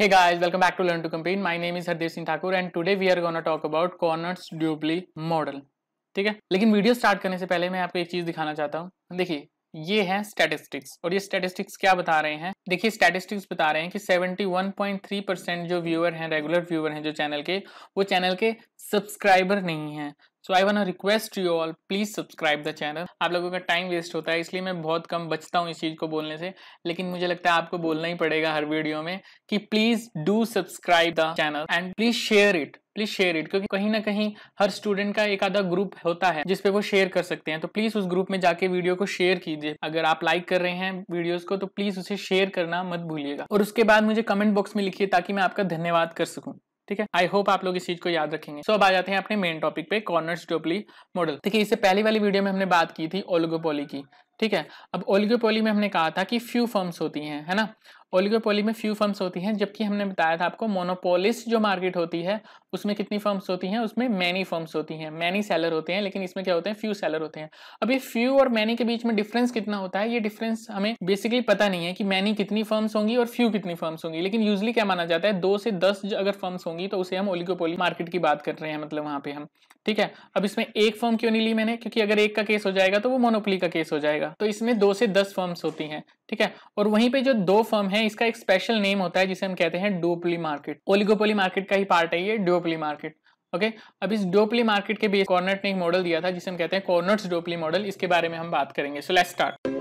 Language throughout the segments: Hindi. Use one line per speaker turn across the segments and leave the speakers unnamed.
Hey guys, welcome back to Learn to Compete. My name is Hardeep Singh Thakur and today we are gonna talk about Corners Dubly model. ठीक है लेकिन वीडियो स्टार्ट करने से पहले मैं आपको एक चीज दिखाना चाहता हूँ देखिए ये है स्टैटिस्टिक्स और ये स्टैटिस्टिक्स क्या बता रहे हैं देखिए स्टैटिस्टिक्स बता रहे हैं कि 71.3 परसेंट जो व्यूअर हैं रेगुलर व्यूअर हैं जो चैनल के वो चैनल के सब्सक्राइबर नहीं हैं so I one request you all please subscribe the channel आप लोगों का टाइम वेस्ट होता है इसलिए मैं बहुत कम बचता हूँ इस चीज़ को बोलने से लेकिन मुझे लगता है आपको बोलना ही पड़ेगा हर वीडियो में कि please do subscribe the channel and please share it please share it क्योंकि कहीं ना कहीं हर स्टूडेंट का एक आधा ग्रुप होता है जिसपे वो शेयर कर सकते हैं तो प्लीज उस ग्रुप में जाके वीडियो को शेयर कीजिए अगर आप लाइक कर रहे हैं वीडियोस को तो प्लीज उसे शेयर करना मत भूलिएगा और उसके बाद मुझे कमेंट बॉक्स में लिखिए ताकि मैं आपका धन्यवाद कर सकूँ ठीक है आई होप आप लोग इस चीज को याद रखेंगे सो so, अब आ जाते हैं अपने मेन टॉपिक पे कॉर्नर्स डोपली मॉडल देखिए इससे पहली वाली वीडियो में हमने बात की थी ओलगोपोली की ठीक है अब ओलिगोपोली में हमने कहा था कि फ्यू फर्म्स होती हैं है ना ओलिगोपोली में फ्यू फर्म्स होती हैं जबकि हमने बताया था आपको मोनोपोलिस जो मार्केट होती है उसमें कितनी फर्म्स होती हैं उसमें मैनी फर्म्स होती हैं मैनी सेलर होते हैं लेकिन इसमें क्या होते हैं फ्यू सेलर होते हैं अब ये फ्यू और मैनी के बीच में डिफरेंस कितना होता है ये डिफरेंस हमें बेसिकली पता नहीं है कि मैनी कितनी फर्म्स होंगी और फ्यू कितनी फर्म्स होंगी लेकिन यूजली क्या माना जाता है दो से दस अगर फर्म्स होंगी तो उसे हम ओलिगोपोली मार्केट की बात कर रहे हैं मतलब वहां पे हम ठीक है अब इसमें एक फर्म क्यों नहीं ली मैंने क्योंकि अगर एक का केस हो जाएगा तो वो मोनोपोली का केस हो जाएगा जाएगा तो इसमें दो से दस फर्म्स होती हैं ठीक है और वहीं पे जो दो फर्म है इसका एक स्पेशल नेम होता है जिसे हम कहते हैं डोपली मार्केट ओलिगोपोली मार्केट का ही पार्ट है ये डोपली मार्केट ओके okay? अब इस डोपली मार्केट के बेस कॉर्नट ने एक मॉडल दिया था जिसे हम कहते हैं कॉर्नट्स डोपली मॉडल इसके बारे में हम बात करेंगे सो लेट्स स्टार्ट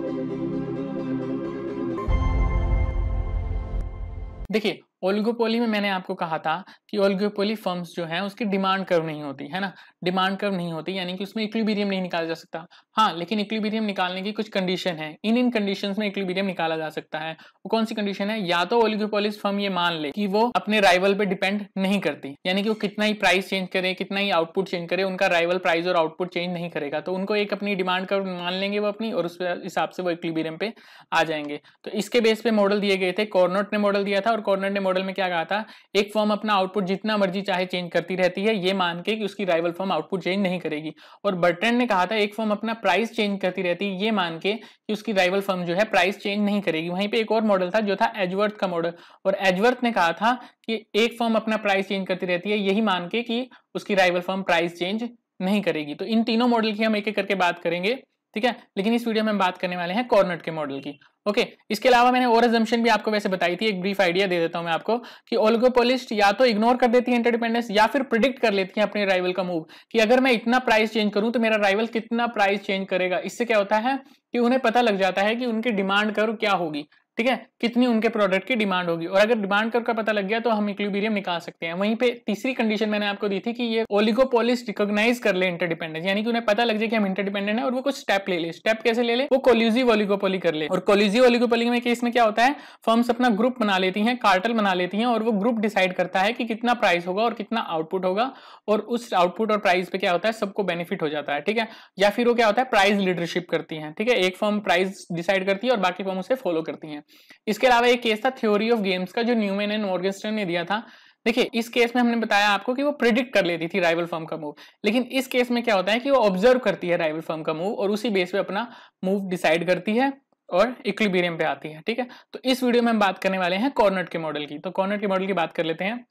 देखिए ओलगोपोली में मैंने आपको कहा था कि ओलगोपोली फर्म्स जो हैं उसकी डिमांड कर्व नहीं होती है ना डिमांड कर्व नहीं होती यानी कि उसमें इक्विबीरियम नहीं निकाला जा सकता हाँ लेकिन इक्विबीरियम निकालने की कुछ कंडीशन है इन इन कंडीशन में इक्विबीरियम निकाला जा सकता है वो कौन सी कंडीशन है या तो ओलिगोपोलिस फर्म ये मान ले कि वो अपने राइवल पे डिपेंड नहीं करती यानी कि वो कितना ही प्राइस चेंज करे कितना ही आउटपुट चेंज करे उनका राइवल प्राइस और आउटपुट चेंज नहीं करेगा तो उनको एक अपनी डिमांड कर्व मान लेंगे वो अपनी और उस हिसाब से वो इक्विबीरियम पे आ जाएंगे तो इसके बेस पे मॉडल दिए गए थे कॉर्नोट ने मॉडल दिया था और कॉर्नोट ने मॉडल में क्या कहा था एक फॉर्म अपना आउटपुट जितना मर्जी चाहे चेंज करती रहती है ये मान के कि उसकी rival firm firm output change नहीं करेगी और बर्टन ने कहा था एक फॉर्म अपना प्राइस चेंज करती रहती है ये मान के कि उसकी राइवल फॉर्म जो है प्राइस चेंज नहीं करेगी वहीं पे एक और मॉडल था जो था एजवर्थ का मॉडल और एजवर्थ ने कहा था कि एक फॉर्म अपना प्राइस चेंज करती रहती है यही मान के कि उसकी राइवल फॉर्म प्राइस चेंज नहीं करेगी तो इन तीनों मॉडल की हम एक एक करके बात करेंगे ठीक है लेकिन इस वीडियो में हम बात करने वाले हैं कॉर्नट के मॉडल की ओके okay, इसके अलावा मैंने और एजम्पन भी आपको वैसे बताई थी एक ब्रीफ आइडिया दे देता हूं मैं आपको कि ओलगोपोलिस्ट या तो इग्नोर कर देती है इंटरडिपेंडेंस या फिर प्रिडिक्ट कर लेती है अपने राइवल का मूव कि अगर मैं इतना प्राइस चेंज करूं तो मेरा राइवल कितना प्राइस चेंज करेगा इससे क्या होता है कि उन्हें पता लग जाता है कि उनकी डिमांड कर क्या होगी ठीक है कितनी उनके प्रोडक्ट की डिमांड होगी और अगर डिमांड कर का पता लग गया तो हम इक्लिबीरियम निकाल सकते हैं वहीं पे तीसरी कंडीशन मैंने आपको दी थी कि ये ओलिगोपोलिस रिकॉग्नाइज कर ले इंटरडिपेंडेंस यानी कि उन्हें पता लग जाए कि हम इंटरडिपेंडेंट है और वो कुछ स्टेप ले ले स्टेप कैसे ले ले वो कोल्यूजिव ओलिगोपोली कर ले और कोल्यूजिव ओलिगोपोली में केस में क्या होता है फर्म्स अपना ग्रुप बना लेती है कार्टल बना लेती है और वो ग्रुप डिसाइड करता है कि कितना प्राइस होगा और कितना आउटपुट होगा और उस आउटपुट और प्राइस पे क्या होता है सबको बेनिफिट हो जाता है ठीक है या फिर वो क्या होता है प्राइस लीडरशिप करती है ठीक है एक फर्म प्राइस डिसाइड करती है और बाकी फर्म उसे फॉलो करती है इसके अलावा एक केस था थ्योरी ऑफ गेम्स का जो न्यूमेन एंड ऑर्गेस्टर ने दिया था देखिए इस केस में हमने बताया आपको कि वो प्रिडिक्ट कर लेती थी राइवल फर्म का मूव लेकिन इस केस में क्या होता है कि वो ऑब्जर्व करती है राइवल फर्म का मूव और उसी बेस पे अपना मूव डिसाइड करती है और इक्विबेरियम पे आती है ठीक है तो इस वीडियो में हम बात करने वाले हैं कॉर्नट के मॉडल की तो कॉर्नट के मॉडल की बात कर लेते हैं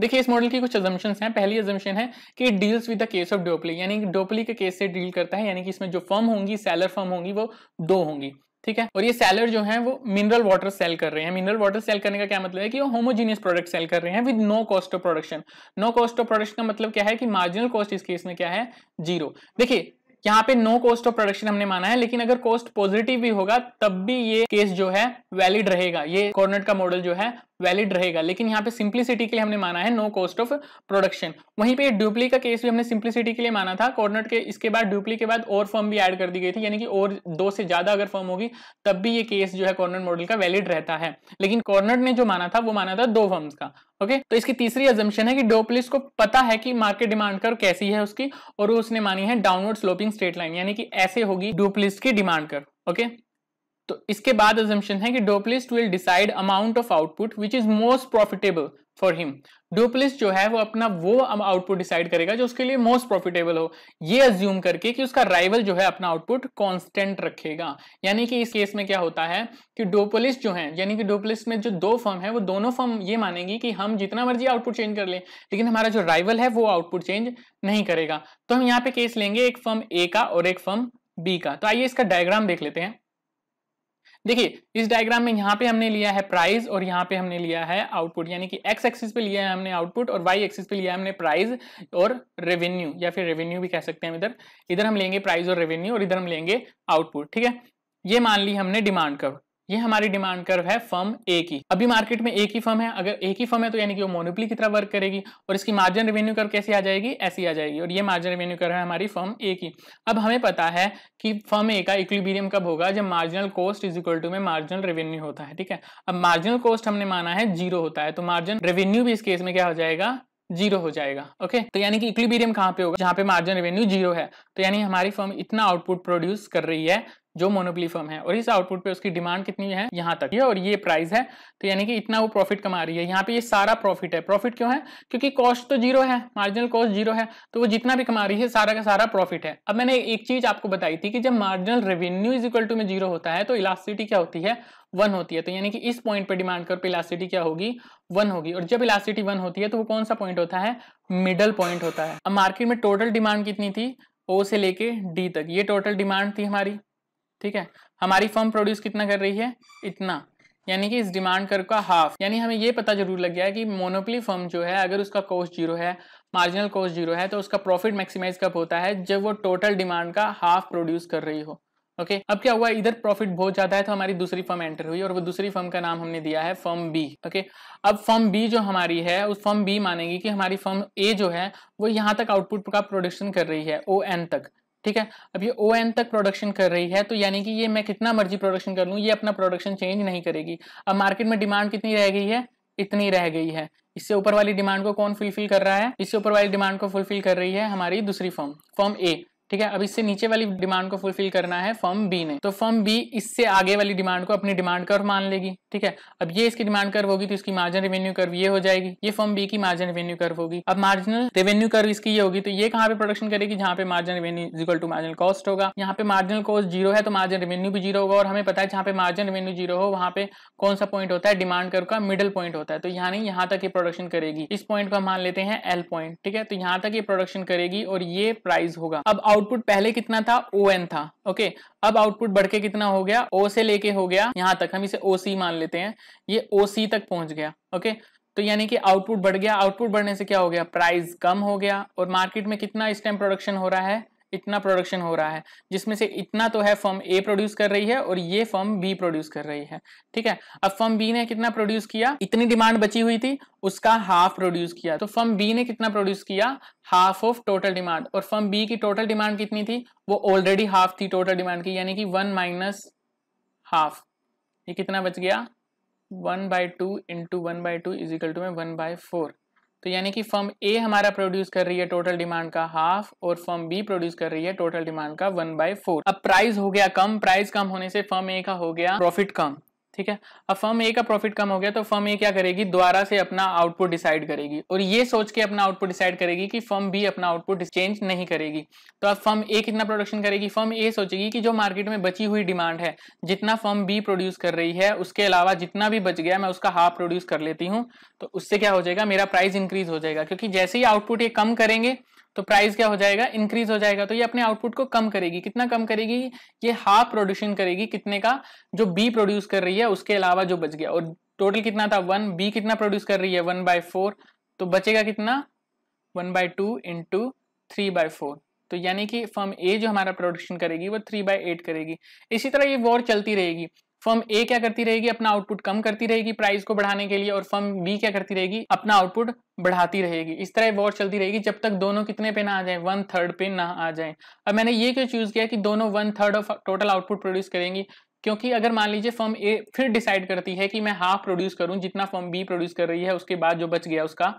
देखिए इस मॉडल की कुछ एजम्पन्स हैं पहली एजम्पन है कि it deals with the case of duopoly यानी डोपली के केस से डील करता है यानी कि इसमें जो फर्म होंगी सेलर फर्म होंगी वो दो होंगी ठीक है और ये सेलर जो है वो मिनरल वाटर सेल कर रहे हैं मिनरल वाटर सेल करने का क्या मतलब है कि वो होमोजीनियस प्रोडक्ट सेल कर रहे हैं with no cost of production no cost of production का मतलब क्या है कि मार्जिनल कॉस्ट इस केस में क्या है जीरो देखिए यहाँ पे नो कॉस्ट ऑफ प्रोडक्शन हमने माना है लेकिन अगर कॉस्ट पॉजिटिव भी होगा तब भी ये केस जो है वैलिड रहेगा ये कॉर्नेट का मॉडल जो है वैलिड रहेगा लेकिन यहाँ पे सिंप्लिसिटी के लिए हमने माना है नो कॉस्ट ऑफ प्रोडक्शन वहीं पे ड्यूप्ली का केस भी हमने सिंप्लिसिटी के लिए माना था कॉर्नेट के इसके बाद ड्यूप्ली के बाद और फर्म भी एड कर दी गई थी यानी कि और दो से ज्यादा अगर फर्म होगी तब भी ये केस जो है कॉर्नर मॉडल का वैलिड रहता है लेकिन कॉर्नर ने जो माना था वो माना था दो फॉर्म का ओके तो इसकी तीसरी एजम्पन है कि डोपलिस को पता है कि मार्केट डिमांड कर कैसी है उसकी और उसने मानी है डाउनवर्ड स्लोपिंग स्ट्रेट लाइन यानी कि ऐसे होगी डोपलिस्ट की डिमांड कर ओके तो इसके बाद एजम्पन है कि duopolist will decide amount of output which is most profitable for him duopolist जो है वो अपना वो आउटपुट डिसाइड करेगा जो उसके लिए मोस्ट प्रॉफिटेबल हो ये अज्यूम करके कि उसका राइवल जो है अपना आउटपुट कांस्टेंट रखेगा यानी कि इस केस में क्या होता है कि डोपोलिस जो है यानी कि डुप्लिस में जो दो फर्म है वो दोनों फर्म ये मानेंगी कि हम जितना मर्जी आउटपुट चेंज कर ले, लेकिन हमारा जो राइवल है वो आउटपुट चेंज नहीं करेगा तो हम यहाँ पे केस लेंगे एक फर्म ए का और एक फर्म बी का तो आइए इसका डायग्राम देख लेते हैं देखिए इस डायग्राम में यहाँ पे हमने लिया है प्राइस और यहाँ पे हमने लिया है आउटपुट यानी कि एक्स एक्सिस पे लिया है हमने आउटपुट और वाई एक्सिस पे लिया है हमने प्राइस और रेवेन्यू या फिर रेवेन्यू भी कह सकते हैं इधर इधर हम लेंगे प्राइस और रेवेन्यू और इधर हम लेंगे आउटपुट ठीक है ये मान ली हमने डिमांड कर ये हमारी डिमांड कर्व है फर्म ए की अभी मार्केट में एक ही फर्म है अगर एक ही फर्म है तो यानी कि वो मोनोपली की तरह वर्क करेगी और इसकी मार्जिन रेवेन्यू कर्व कैसी आ जाएगी ऐसी आ जाएगी और ये मार्जिन रेवेन्यू कर्व है हमारी फर्म ए की अब हमें पता है कि फर्म ए का इक्विबीरियम कब होगा जब marginal cost is equal to में मार्जिनल रेवेन्यू होता है ठीक है अब मार्जिनल कॉस्ट हमने माना है जीरो होता है तो मार्जिन रेवेन्यू भी इस केस में क्या हो जाएगा जीरो हो जाएगा ओके तो यानी कि इक्विबीरियम कहाँ पे होगा जहाँ पे मार्जिन रेवेन्यू जीरो है तो यानी हमारी फर्म इतना आउटपुट प्रोड्यूस कर रही है जो मोनोपली फर्म है और इस आउटपुट पे उसकी डिमांड कितनी है यहाँ तक ये और ये प्राइस है तो यानी कि इतना वो प्रॉफिट कमा रही है यहाँ पे ये सारा प्रॉफिट है प्रॉफिट क्यों है क्योंकि कॉस्ट तो जीरो है मार्जिनल कॉस्ट जीरो है तो वो जितना भी कमा रही है सारा का सारा प्रॉफिट है अब मैंने एक चीज आपको बताई थी कि जब marginal revenue is equal to में जीरो होता है तो इलास्टिटी क्या होती है वन होती है तो यानी कि इस पॉइंट पे डिमांड कर पे इलास्टिटी क्या होगी वन होगी और जब इलास्टिटी वन होती है तो वो कौन सा पॉइंट होता है मिडल पॉइंट होता है अब मार्केट में टोटल डिमांड कितनी थी ओ से लेके डी तक ये टोटल डिमांड थी हमारी ठीक है हमारी फर्म प्रोड्यूस कितना कर रही है इतना यानी कि इस डिमांड कर का हाफ यानी हमें ये पता जरूर लग गया है कि मोनोपली फर्म जो है अगर उसका कॉस्ट जीरो है मार्जिनल कॉस्ट जीरो है तो उसका प्रॉफिट मैक्सिमाइज कब होता है जब वो टोटल डिमांड का हाफ प्रोड्यूस कर रही हो ओके okay? अब क्या हुआ इधर प्रॉफिट बहुत ज्यादा है तो हमारी दूसरी फर्म एंटर हुई और वो दूसरी फर्म का नाम हमने दिया है फर्म बी ओके अब फर्म बी जो हमारी है उस फर्म बी मानेगी कि हमारी फर्म ए जो है वो यहाँ तक आउटपुट का प्रोडक्शन कर रही है ओ एन तक ठीक है अब ये ओ एन तक प्रोडक्शन कर रही है तो यानी कि ये मैं कितना मर्जी प्रोडक्शन कर लूँ ये अपना प्रोडक्शन चेंज नहीं करेगी अब मार्केट में डिमांड कितनी रह गई है इतनी रह गई है इससे ऊपर वाली डिमांड को कौन फुलफिल कर रहा है इससे ऊपर वाली डिमांड को फुलफिल कर रही है हमारी दूसरी फॉर्म फॉर्म ए ठीक है अब इससे नीचे वाली डिमांड को फुलफिल करना है फर्म बी ने तो फर्म बी इससे आगे वाली डिमांड को अपनी डिमांड कर्व मान लेगी ठीक है अब ये इसकी डिमांड कर्व होगी तो इसकी मार्जिन रेवेन्यू कर्व ये हो जाएगी ये फर्म बी की मार्जिन रेवेन्यू कर्व होगी अब मार्जिनल रेवेन्यू कर्व इसकी ये होगी तो ये कहाँ पे प्रोडक्शन करेगी जहाँ पे margin revenue equal to marginal cost होगा यहाँ पे मार्जिनल कॉस्ट जीरो है तो मार्जिन रेवेन्यू भी जीरो होगा और हमें पता है जहाँ पे मार्जिन रेवेन्यू जीरो हो वहाँ पे कौन सा पॉइंट होता है डिमांड कर्व का मिडल पॉइंट होता है तो यहाँ नहीं यहाँ तक ये प्रोडक्शन करेगी इस पॉइंट को मान लेते हैं एल पॉइंट ठीक है तो यहाँ तक ये प्रोडक्शन करेगी और ये प्राइस होगा अब आउटपुट पहले कितना था ओ एन था ओके अब आउटपुट बढ़ के कितना हो गया ओ से लेके हो गया यहाँ तक हम इसे ओ सी मान लेते हैं ये ओ सी तक पहुंच गया ओके तो यानी कि आउटपुट बढ़ गया आउटपुट बढ़ने से क्या हो गया प्राइस कम हो गया और मार्केट में कितना इस टाइम प्रोडक्शन हो रहा है इतना प्रोडक्शन हो रहा है जिसमें से इतना तो है फॉर्म ए प्रोड्यूस कर रही है और ये फॉर्म बी प्रोड्यूस कर रही है ठीक है अब फॉर्म बी ने कितना प्रोड्यूस किया इतनी डिमांड बची हुई थी उसका हाफ प्रोड्यूस किया तो फॉर्म बी ने कितना प्रोड्यूस किया हाफ ऑफ टोटल डिमांड और फॉर्म बी की टोटल डिमांड कितनी थी वो ऑलरेडी हाफ थी टोटल डिमांड की यानी कि वन माइनस हाफ ये कितना बच गया one by two into one by two equal to में वन बाय फोर तो यानी कि फर्म ए हमारा प्रोड्यूस कर रही है टोटल डिमांड का हाफ और फर्म बी प्रोड्यूस कर रही है टोटल डिमांड का वन बाय फोर अब प्राइस हो गया कम प्राइस कम होने से फर्म ए का हो गया प्रॉफिट कम ठीक है अब फर्म ए का प्रॉफिट कम हो गया तो फर्म ए क्या करेगी द्वारा से अपना आउटपुट डिसाइड करेगी और ये सोच के अपना आउटपुट डिसाइड करेगी कि फर्म बी अपना आउटपुट चेंज नहीं करेगी तो अब फर्म ए कितना प्रोडक्शन करेगी फर्म ए सोचेगी कि जो मार्केट में बची हुई डिमांड है जितना फर्म बी प्रोड्यूस कर रही है उसके अलावा जितना भी बच गया मैं उसका हाफ प्रोड्यूस कर लेती हूँ तो उससे क्या हो जाएगा मेरा प्राइस इंक्रीज हो जाएगा क्योंकि जैसे ही आउटपुट ये कम करेंगे तो प्राइस क्या हो जाएगा इंक्रीज हो जाएगा तो ये अपने आउटपुट को कम करेगी कितना कम करेगी ये हाफ प्रोड्यूशन करेगी कितने का जो बी प्रोड्यूस कर रही है उसके अलावा जो बच गया और टोटल कितना था वन बी कितना प्रोड्यूस कर रही है वन बाय फोर तो बचेगा कितना one by two into three by four तो यानी कि फर्म ए जो हमारा प्रोडक्शन करेगी वो थ्री बाय एट करेगी इसी तरह ये वॉर चलती रहेगी फर्म ए क्या करती रहेगी अपना आउटपुट कम करती रहेगी प्राइस को बढ़ाने के लिए और फर्म बी क्या करती रहेगी अपना आउटपुट बढ़ाती रहेगी इस तरह वॉर चलती रहेगी जब तक दोनों कितने पे ना आ जाए वन थर्ड पे ना आ जाए अब मैंने ये क्यों चूज किया कि दोनों one third of total output produce करेंगी क्योंकि अगर मान लीजिए फर्म ए फिर डिसाइड करती है कि मैं हाफ प्रोड्यूस करूं जितना फर्म बी प्रोड्यूस कर रही है उसके बाद जो बच गया उसका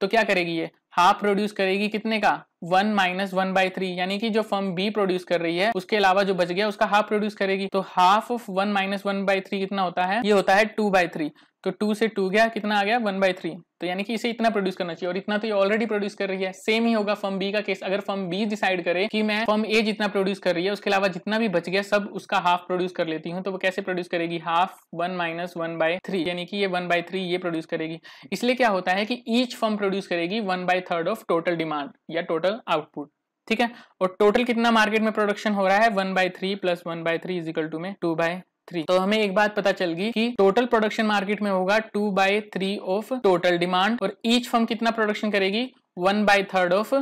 तो क्या करेगी ये हाफ प्रोड्यूस करेगी कितने का one minus one by three यानी कि जो फर्म बी प्रोड्यूस कर रही है उसके अलावा जो बच गया उसका हाफ प्रोड्यूस करेगी तो half of one minus one by three कितना होता है ये होता है टू बाई थ्री तो टू से टू गया कितना आ गया वन बाई थ्री तो यानी कि इसे इतना प्रोड्यूस करना चाहिए और इतना तो ये ऑलरेडी प्रोड्यूस कर रही है सेम ही होगा फर्म बी का केस अगर फर्म बी डिसाइड करे कि मैं फर्म ए जितना प्रोड्यूस कर रही है उसके अलावा जितना भी बच गया सब उसका हाफ प्रोड्यूस कर लेती हूँ तो वो कैसे प्रोड्यूस करेगी half one minus one by three यानी कि ये वन बाय थ्री ये प्रोड्यूस करेगी इसलिए क्या होता है कि ईच फर्म प्रोड्यूस करेगी one by third of total demand या टोटल आउटपुट ठीक है और टोटल कितना मार्केट में प्रोडक्शन हो रहा है one by three plus one by three equal to में टू बाय थ्री तो हमें एक बात पता चल गई कि टोटल प्रोडक्शन मार्केट में होगा two by three of total demand और ईच फर्म कितना प्रोडक्शन करेगी one by third of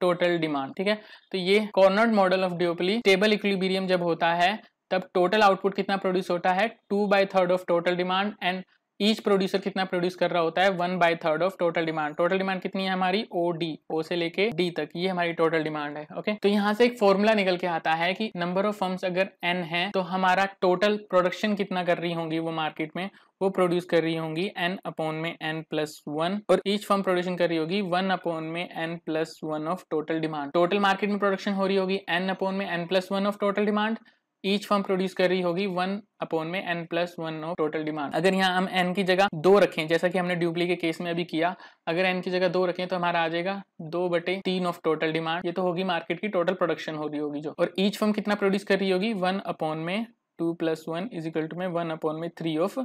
total demand ठीक है तो ये Cournot model of duopoly table equilibrium जब होता है तब टोटल आउटपुट कितना प्रोड्यूस होता है two by third of total demand and each producer कितना प्रोड्यूस कर रहा होता है one by third of total demand total demand कितनी है हमारी ओ डी ओ से लेके डी तक ये हमारी टोटल डिमांड है ओके तो यहाँ से एक फॉर्मूला निकल के आता है कि नंबर ऑफ फर्म्स अगर एन है तो हमारा टोटल प्रोडक्शन कितना कर रही होंगी वो मार्केट में वो प्रोड्यूस कर रही होंगी एन अपॉन में एन प्लस वन और ईच फर्म प्रोड्यूशन कर रही होगी वन अपॉन में N plus one of total demand total market में प्रोडक्शन हो रही होगी एन अपॉन में N plus one of total demand each firm produce कर रही होगी वन अपोन में N plus one of total demand अगर यहाँ हम एन की जगह दो रखें जैसा कि हमने ड्यूप्ली के केस में अभी किया अगर एन की जगह दो रखें तो हमारा आ जाएगा दो बटे तीन ऑफ टोटल डिमांड ये तो होगी मार्केट की टोटल प्रोडक्शन हो रही होगी जो और ईच फर्म कितना प्रोड्यूस कर रही होगी वन अपोन में two plus one is equal to में वन अपोन में थ्री ऑफ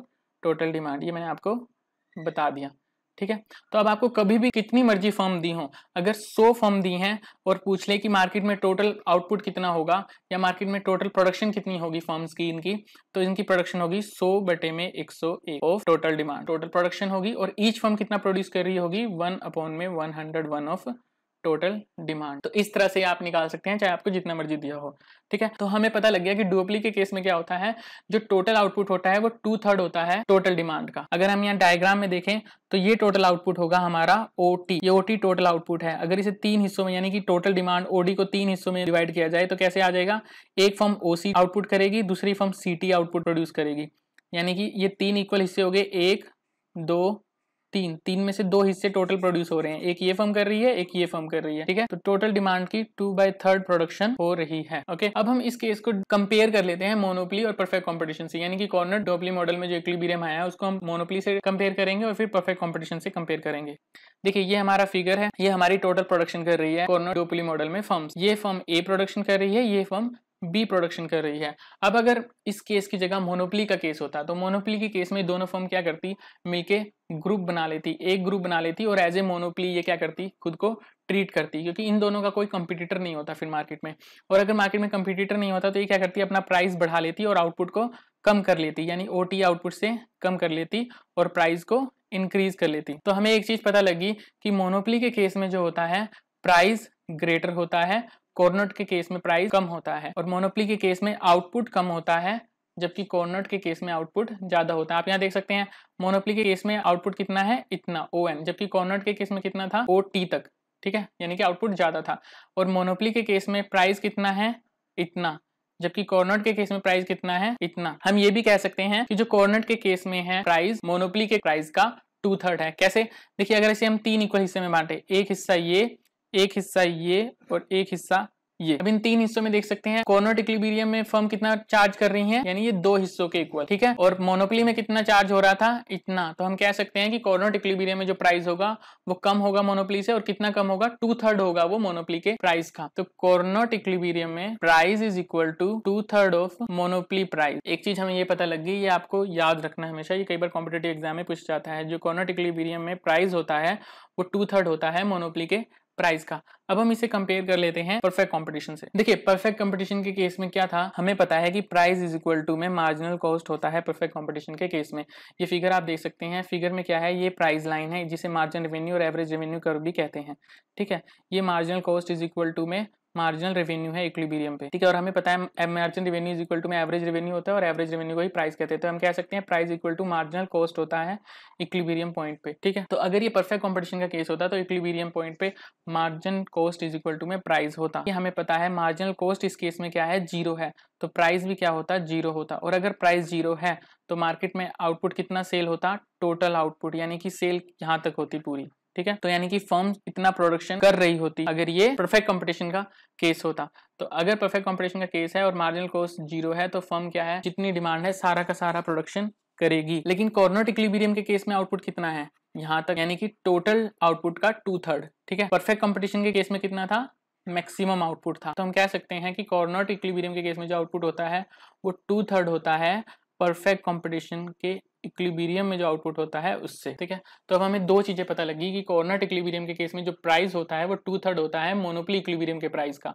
टोटल डिमांड ये मैंने आपको बता दिया ठीक है तो अब आपको कभी भी कितनी मर्जी फॉर्म दी हो अगर 100 फॉर्म दी हैं और पूछ ले कि मार्केट में टोटल आउटपुट कितना होगा या मार्केट में टोटल प्रोडक्शन कितनी होगी फॉर्म्स की इनकी तो इनकी प्रोडक्शन होगी 100 बटे में 101 of total demand total production होगी और ईच फॉर्म कितना प्रोड्यूस कर रही होगी वन अपॉन में वन ऑफ टोटल डिमांड तो इस तरह से आप निकाल सकते हैं चाहे आपको जितना मर्जी दिया हो ठीक है तो हमें पता लग गया कि डुअपली के केस में क्या होता है जो टोटल आउटपुट होता है वो टू थर्ड होता है टोटल डिमांड का अगर हम यहाँ डायग्राम में देखें तो ये टोटल आउटपुट होगा हमारा ओ टी ये ओ टी टोटल आउटपुट है अगर इसे तीन हिस्सों में यानी कि टोटल डिमांड ओडी को तीन हिस्सों में डिवाइड किया जाए तो कैसे आ जाएगा एक फॉर्म ओ सी आउटपुट करेगी दूसरी firm C T output produce करेगी यानी कि ये तीन इक्वल हिस्से हो गए एक दो तीन तीन में से दो हिस्से टोटल प्रोड्यूस हो रहे हैं एक ये फर्म कर रही है एक ये फर्म कर रही है ठीक है तो टोटल डिमांड की टू बाई थर्ड प्रोडक्शन हो रही है ओके अब हम इस केस को कंपेयर कर लेते हैं मोनोपली और परफेक्ट कॉम्पिटिशन से यानी कि कॉर्नर डोपली मॉडल में जो इक्लिबीरियम आया है उसको हम मोनोपली से कंपेयर करेंगे और फिर परफेक्ट कॉम्पिटिशन से कंपेयर करेंगे देखिए ये हमारा फिगर है ये हमारी टोटल प्रोडक्शन कर रही है कॉर्नर डोपली मॉडल में फर्म ये फर्म ए प्रोडक्शन कर रही है ये फर्म बी प्रोडक्शन कर रही है अब अगर इस केस की जगह मोनोपली का केस होता तो मोनोपली के केस में दोनों फर्म क्या करती मिलके ग्रुप बना लेती एक ग्रुप बना लेती और एज ए मोनोपली ये क्या करती खुद को ट्रीट करती क्योंकि इन दोनों का कोई कंपिटिटर नहीं होता फिर मार्केट में और अगर मार्केट में कंपिटिटर नहीं होता तो ये क्या करती अपना प्राइस बढ़ा लेती और आउटपुट को कम कर लेती यानी ओ आउटपुट से कम कर लेती और प्राइस को इंक्रीज कर लेती तो हमें एक चीज पता लगी कि मोनोपली के केस में जो होता है प्राइस ग्रेटर होता है कॉर्नट के केस में प्राइस कम होता है और मोनोपली के केस में आउटपुट कम होता है जबकि कॉर्नट के केस में आउटपुट ज्यादा होता है आप यहाँ देख सकते हैं मोनोपली के केस में आउटपुट कितना है इतना ओ एन जबकि कॉर्नट के केस में कितना था ओ टी तक ठीक है यानी कि आउटपुट ज्यादा था और मोनोपली के केस में प्राइस कितना है इतना जबकि कॉर्नट के केस में प्राइस कितना है इतना हम ये भी कह सकते हैं कि जो कॉर्नट के केस में है प्राइस मोनोपली के प्राइस का टू थर्ड है कैसे देखिए अगर इसे हम तीन इक्वल हिस्से में बांटे एक हिस्सा ये एक हिस्सा ये और एक हिस्सा ये अब इन तीन हिस्सों में देख सकते हैं कॉर्नर टिक्लिबीरियम में फर्म कितना चार्ज कर रही है यानी ये दो हिस्सों के इक्वल ठीक है और मोनोपली में कितना चार्ज हो रहा था इतना तो हम कह सकते हैं कि कॉर्नर टिक्लिबीरियम में जो प्राइस होगा वो कम होगा मोनोपली से और कितना कम होगा टू थर्ड होगा वो मोनोपली के प्राइस का तो कॉर्नर टिक्लिबीरियम में price is equal to two third of monopoly price एक चीज हमें ये पता लग गई ये आपको याद रखना हमेशा ये कई बार कॉम्पिटेटिव एग्जाम में पूछ जाता है जो कॉर्नर टिक्लिबीरियम में प्राइस होता है वो टू थर्ड होता है मोनोपली के प्राइस का अब हम इसे कंपेयर कर लेते हैं परफेक्ट कंपटीशन से देखिए परफेक्ट कंपटीशन के केस में क्या था हमें पता है कि प्राइस इज इक्वल टू में मार्जिनल कॉस्ट होता है परफेक्ट कंपटीशन के केस में ये फिगर आप देख सकते हैं फिगर में क्या है ये प्राइस लाइन है जिसे मार्जिन रेवेन्यू और एवरेज रेवेन्यू कर भी कहते हैं ठीक है ये marginal cost is equal to में मार्जिनल रेवेन्यू है इक्विबीरियम पे ठीक है और हमें पता है margin revenue is equal to में एवरेज रेवेन्यू होता है और एवरेज रेवेन्यू को ही प्राइस कहते हैं तो हम कह सकते हैं price equal to marginal cost होता है इक्विबीरियम पॉइंट पे ठीक है तो अगर ये परफेक्ट कॉम्पिटिशन का केस होता तो इक्विबीरियम पॉइंट पे margin cost is equal to में प्राइस होता ये हमें पता है मार्जिनल कॉस्ट इस केस में क्या है जीरो है तो प्राइस भी क्या होता जीरो होता और अगर प्राइस जीरो है तो मार्केट में आउटपुट कितना सेल होता टोटल आउटपुट यानी कि सेल यहाँ तक होती पूरी ठीक है तो यानी कि फर्म इतना प्रोडक्शन कर रही होती अगर ये परफेक्ट कंपटीशन का केस होता तो अगर परफेक्ट कंपटीशन का केस है और मार्जिनल कॉस्ट जीरो है तो फर्म क्या है जितनी डिमांड है सारा का सारा प्रोडक्शन करेगी लेकिन कॉर्नर इक्लिबीरियम के केस में आउटपुट कितना है यहाँ तक यानी कि टोटल आउटपुट का टू थर्ड ठीक है परफेक्ट कॉम्पिटिशन के केस में कितना था मैक्सिमम आउटपुट था तो हम कह सकते हैं कि कॉर्नर इक्लिबीरियम के केस में जो आउटपुट होता है वो टू थर्ड होता है परफेक्ट कंपटीशन के इक्लिबीरियम में जो आउटपुट होता है उससे ठीक है तो अब हमें दो चीज़ें पता लगी कि कॉर्नर इक्लिबीरियम के केस में जो प्राइस होता है वो टू थर्ड होता है मोनोपली इक्लिबीरियम के प्राइस का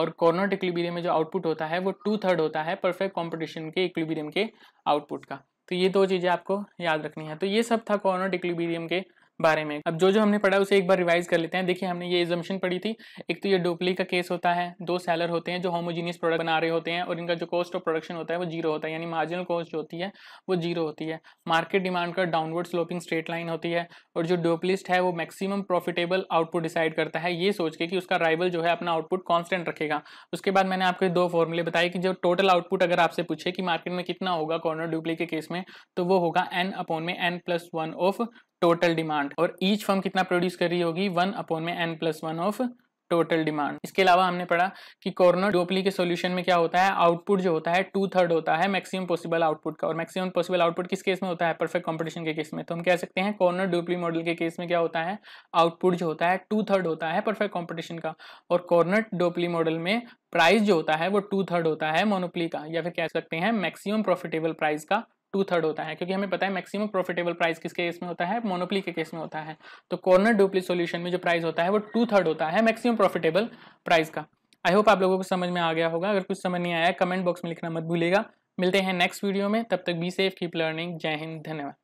और कॉर्नर इक्लिबीरियम में जो आउटपुट होता है वो टू थर्ड होता है परफेक्ट कॉम्पिटिशन के इक्लिबीरियम के आउटपुट का तो ये दो चीज़ें आपको याद रखनी है तो ये सब था कॉर्नर इक्लिबीरियम के बारे में अब जो जो हमने पढ़ा उसे एक बार रिवाइज कर लेते हैं देखिए हमने ये एजम्पन पढ़ी थी एक तो ये डोपली का केस होता है दो सेलर होते हैं जो होमोजीनियस प्रोडक्ट बना रहे होते हैं और इनका जो कॉस्ट ऑफ प्रोडक्शन होता है वो जीरो होता है यानी मार्जिनल कॉस्ट जो होती है वो जीरो होती है मार्केट डिमांड का डाउनवर्ड स्लोपिंग स्ट्रेट लाइन होती है और जो डोपलिस्ट है वो मैक्सिमम प्रॉफिटेबल आउटपुट डिसाइड करता है ये सोच के कि उसका राइवल जो है अपना आउटपुट कॉन्स्टेंट रखेगा उसके बाद मैंने आपको दो फॉर्मूले बताए कि जो टोटल आउटपुट अगर आपसे पूछे कि मार्केट में कितना होगा कॉर्नर डुप्ली के केस में तो वो होगा एन अपॉन में N plus one of total demand और ईच फर्म कितना प्रोड्यूस कर रही होगी वन अपॉन में N plus one of total demand इसके अलावा हमने पढ़ा कि कॉर्नर डोपली के सॉल्यूशन में क्या होता है आउटपुट जो होता है टू थर्ड होता है मैक्सिमम पॉसिबल आउटपुट का और मैक्सिमम पॉसिबल आउटपुट किस केस में होता है परफेक्ट कंपटीशन के केस में तो हम कह सकते हैं कॉर्नर डोपली मॉडल के केस में क्या होता है आउटपुट जो होता है टू थर्ड होता है परफेक्ट कॉम्पिटिशन का और कॉर्नर डोपली मॉडल में प्राइस जो होता है वो टू थर्ड होता है मोनोपली का या फिर कह सकते हैं मैक्सिमम प्रॉफिटेबल प्राइस का टू थर्ड होता है क्योंकि हमें पता है मैक्सिमम प्रॉफिटेबल प्राइस किसके केस में होता है मोनोपली के केस में होता है तो कॉर्नर डुप्ली सोल्यूशन में जो प्राइस होता है वो टू थर्ड होता है मैक्सिमम प्रॉफिटेबल प्राइस का आई होप आप लोगों को समझ में आ गया होगा अगर कुछ समझ नहीं आया कमेंट बॉक्स में लिखना मत भूलेगा मिलते हैं नेक्स्ट वीडियो में तब तक बी सेफ कीप लर्निंग जय हिंद धन्यवाद